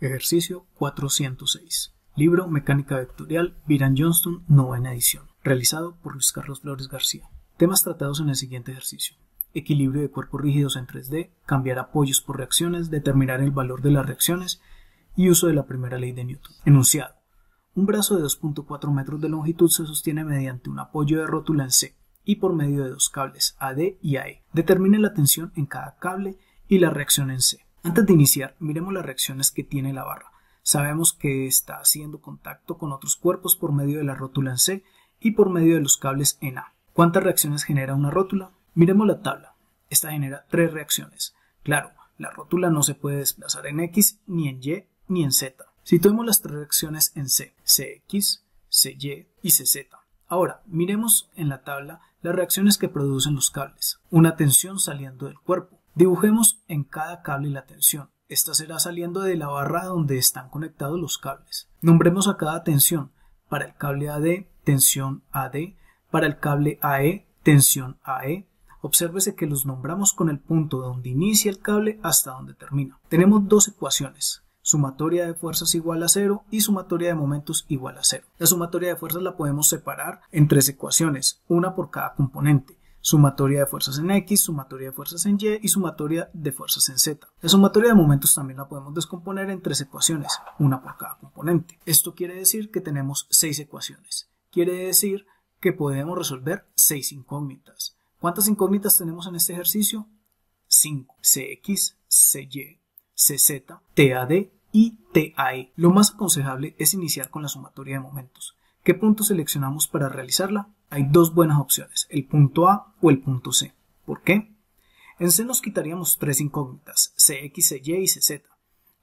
Ejercicio 406. Libro Mecánica Vectorial, Viran Johnston, novena edición. Realizado por Luis Carlos Flores García. Temas tratados en el siguiente ejercicio. Equilibrio de cuerpos rígidos en 3D, cambiar apoyos por reacciones, determinar el valor de las reacciones y uso de la primera ley de Newton. Enunciado. Un brazo de 2.4 metros de longitud se sostiene mediante un apoyo de rótula en C y por medio de dos cables AD y AE. Determine la tensión en cada cable y la reacción en C. Antes de iniciar, miremos las reacciones que tiene la barra. Sabemos que está haciendo contacto con otros cuerpos por medio de la rótula en C y por medio de los cables en A. ¿Cuántas reacciones genera una rótula? Miremos la tabla. Esta genera tres reacciones. Claro, la rótula no se puede desplazar en X, ni en Y, ni en Z. Situemos las tres reacciones en C, CX, CY y CZ. Ahora, miremos en la tabla las reacciones que producen los cables. Una tensión saliendo del cuerpo, Dibujemos en cada cable la tensión. Esta será saliendo de la barra donde están conectados los cables. Nombremos a cada tensión. Para el cable AD, tensión AD. Para el cable AE, tensión AE. Obsérvese que los nombramos con el punto donde inicia el cable hasta donde termina. Tenemos dos ecuaciones. Sumatoria de fuerzas igual a cero y sumatoria de momentos igual a cero. La sumatoria de fuerzas la podemos separar en tres ecuaciones, una por cada componente sumatoria de fuerzas en X, sumatoria de fuerzas en Y y sumatoria de fuerzas en Z. La sumatoria de momentos también la podemos descomponer en tres ecuaciones, una por cada componente. Esto quiere decir que tenemos seis ecuaciones. Quiere decir que podemos resolver seis incógnitas. ¿Cuántas incógnitas tenemos en este ejercicio? 5. CX, CY, CZ, TAD y TAE. Lo más aconsejable es iniciar con la sumatoria de momentos. ¿Qué punto seleccionamos para realizarla? Hay dos buenas opciones, el punto A o el punto C. ¿Por qué? En C nos quitaríamos tres incógnitas, Cx, Cy y Cz,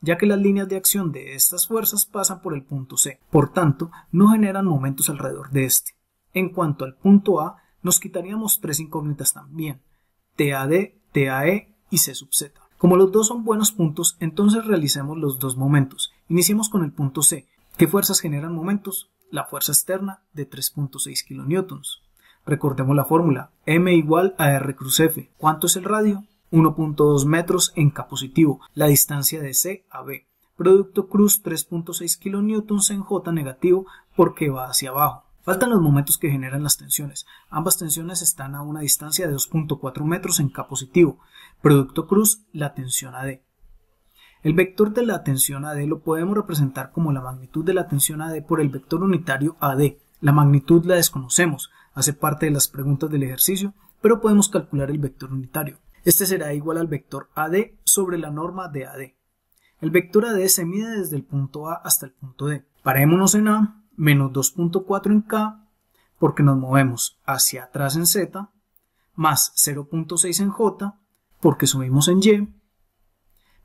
ya que las líneas de acción de estas fuerzas pasan por el punto C, por tanto, no generan momentos alrededor de este. En cuanto al punto A, nos quitaríamos tres incógnitas también, TAD, TAE y C sub Como los dos son buenos puntos, entonces realicemos los dos momentos. Iniciemos con el punto C. ¿Qué fuerzas generan momentos? la fuerza externa de 3.6 kN. Recordemos la fórmula M igual a R cruz F. ¿Cuánto es el radio? 1.2 metros en K positivo, la distancia de C a B. Producto cruz 3.6 kN en J negativo porque va hacia abajo. Faltan los momentos que generan las tensiones. Ambas tensiones están a una distancia de 2.4 metros en K positivo. Producto cruz, la tensión AD. El vector de la tensión AD lo podemos representar como la magnitud de la tensión AD por el vector unitario AD. La magnitud la desconocemos, hace parte de las preguntas del ejercicio, pero podemos calcular el vector unitario. Este será igual al vector AD sobre la norma de AD. El vector AD se mide desde el punto A hasta el punto D. Parémonos en A, menos 2.4 en K, porque nos movemos hacia atrás en Z, más 0.6 en J, porque subimos en Y,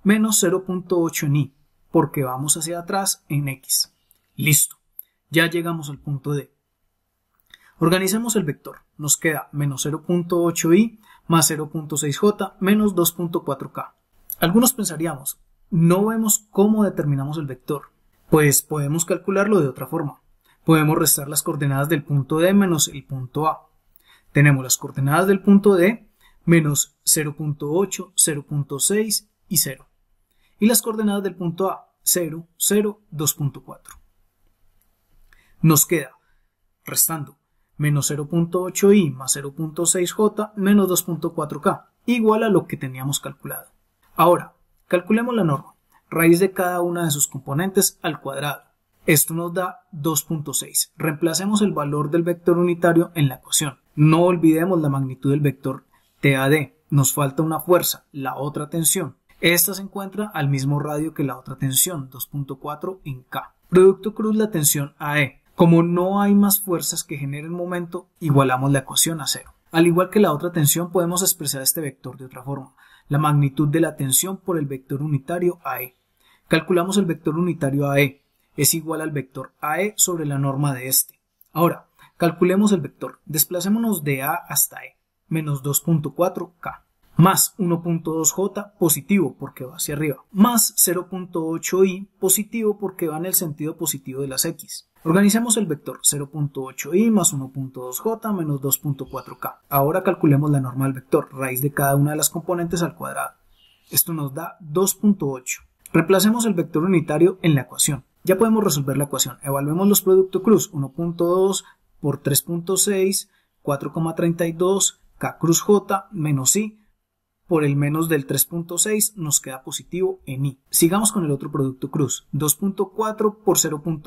menos 0.8 en y, porque vamos hacia atrás en x. Listo, ya llegamos al punto D. Organicemos el vector, nos queda menos 0.8i más 0.6j menos 2.4k. Algunos pensaríamos, no vemos cómo determinamos el vector, pues podemos calcularlo de otra forma. Podemos restar las coordenadas del punto D menos el punto A. Tenemos las coordenadas del punto D menos 0.8, 0.6 y 0 y las coordenadas del punto A, 0, 0, 2.4. Nos queda, restando, menos 0.8i más 0.6j menos 2.4k, igual a lo que teníamos calculado. Ahora, calculemos la norma, raíz de cada una de sus componentes al cuadrado. Esto nos da 2.6. Reemplacemos el valor del vector unitario en la ecuación. No olvidemos la magnitud del vector TAD. Nos falta una fuerza, la otra tensión. Esta se encuentra al mismo radio que la otra tensión, 2.4 en K. Producto cruz la tensión AE. Como no hay más fuerzas que generen momento, igualamos la ecuación a cero. Al igual que la otra tensión, podemos expresar este vector de otra forma, la magnitud de la tensión por el vector unitario AE. Calculamos el vector unitario AE, es igual al vector AE sobre la norma de este. Ahora, calculemos el vector, desplacémonos de A hasta E, menos 2.4K más 1.2J positivo porque va hacia arriba, más 0.8i positivo porque va en el sentido positivo de las x. Organicemos el vector 0.8i más 1.2j menos 2.4k. Ahora calculemos la norma del vector, raíz de cada una de las componentes al cuadrado. Esto nos da 2.8. Reemplacemos el vector unitario en la ecuación. Ya podemos resolver la ecuación. Evaluemos los productos cruz 1.2 por 3.6, 4.32, k cruz j menos i por el menos del 3.6 nos queda positivo en I. Sigamos con el otro producto cruz. 2.4 por 0.8,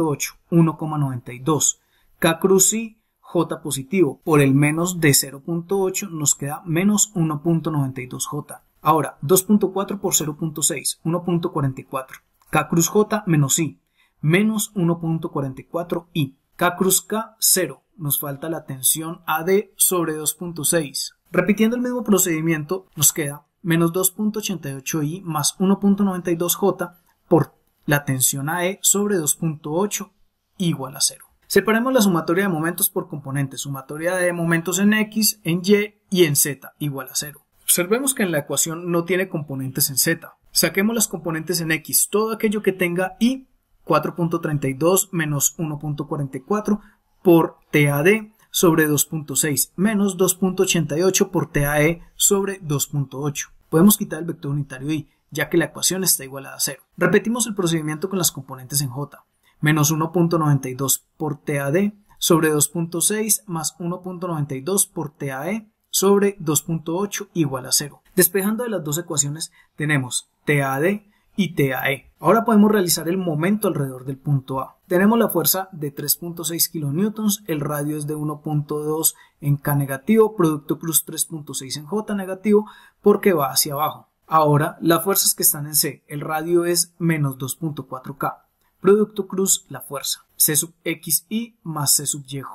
1,92. K cruz I, J positivo. Por el menos de 0.8 nos queda menos 1.92J. Ahora, 2.4 por 0.6, 1.44. K cruz J menos I, menos 1.44I. K cruz K, 0. Nos falta la tensión AD sobre 2.6. Repitiendo el mismo procedimiento, nos queda menos 2.88i más 1.92j por la tensión AE sobre 2.8 igual a 0. Separemos la sumatoria de momentos por componentes, sumatoria de momentos en X, en Y y en Z igual a 0. Observemos que en la ecuación no tiene componentes en Z. Saquemos las componentes en X, todo aquello que tenga I, 4.32 menos 1.44 por TAD sobre 2.6 menos 2.88 por TAE sobre 2.8. Podemos quitar el vector unitario i, ya que la ecuación está igual a 0. Repetimos el procedimiento con las componentes en j. Menos 1.92 por TAD sobre 2.6 más 1.92 por TAE sobre 2.8 igual a 0. Despejando de las dos ecuaciones tenemos TAD y TAE. Ahora podemos realizar el momento alrededor del punto A. Tenemos la fuerza de 3.6 kN, el radio es de 1.2 en K negativo, producto cruz 3.6 en J negativo, porque va hacia abajo. Ahora, las fuerzas que están en C, el radio es menos 2.4K, producto cruz la fuerza, C sub XI más C sub YJ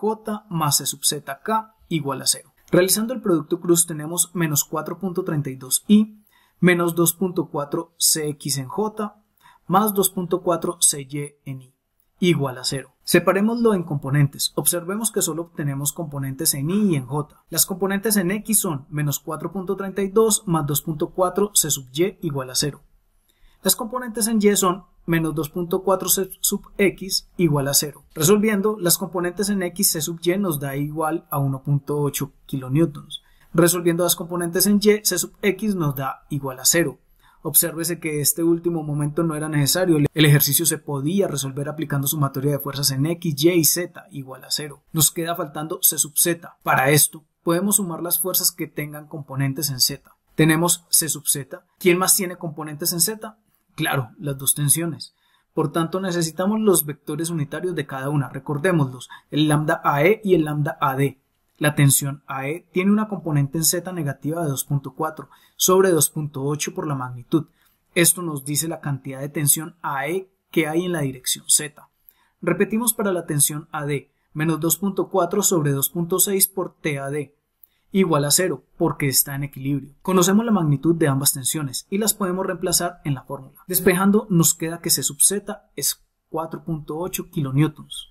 más C sub ZK igual a 0. Realizando el producto cruz tenemos menos 4.32i menos 2.4 Cx en J, más 2.4 Cy en I, igual a 0. Separémoslo en componentes. Observemos que solo obtenemos componentes en I y en J. Las componentes en X son menos 4.32 más 2.4 C sub Y igual a 0. Las componentes en Y son menos 2.4 C sub X igual a 0. Resolviendo, las componentes en X C sub Y nos da igual a 1.8 kilonewtons Resolviendo las componentes en y, c sub x nos da igual a 0. Obsérvese que este último momento no era necesario, el ejercicio se podía resolver aplicando sumatoria de fuerzas en x, y y z igual a 0. Nos queda faltando c sub z. Para esto, podemos sumar las fuerzas que tengan componentes en z. Tenemos c sub z. ¿Quién más tiene componentes en z? Claro, las dos tensiones. Por tanto, necesitamos los vectores unitarios de cada una. Recordémoslos, el lambda AE y el lambda AD. La tensión AE tiene una componente en Z negativa de 2.4 sobre 2.8 por la magnitud. Esto nos dice la cantidad de tensión AE que hay en la dirección Z. Repetimos para la tensión AD, menos 2.4 sobre 2.6 por TAD, igual a 0, porque está en equilibrio. Conocemos la magnitud de ambas tensiones y las podemos reemplazar en la fórmula. Despejando nos queda que C sub Z es 4.8 kN.